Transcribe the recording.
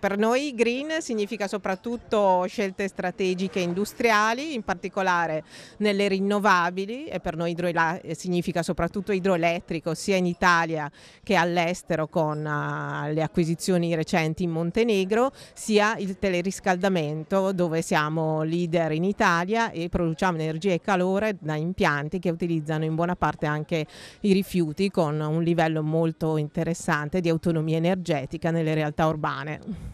Per noi green significa soprattutto scelte strategiche industriali, in particolare nelle rinnovabili e per noi eh, significa soprattutto idroelettrico sia in Italia che all'estero con uh, le acquisizioni recenti in Montenegro, sia il teleriscaldamento dove siamo leader in Italia e produciamo energia e calore da impianti che utilizzano in buona parte anche i rifiuti con un livello molto interessante di autonomia energetica nelle realtà urbane.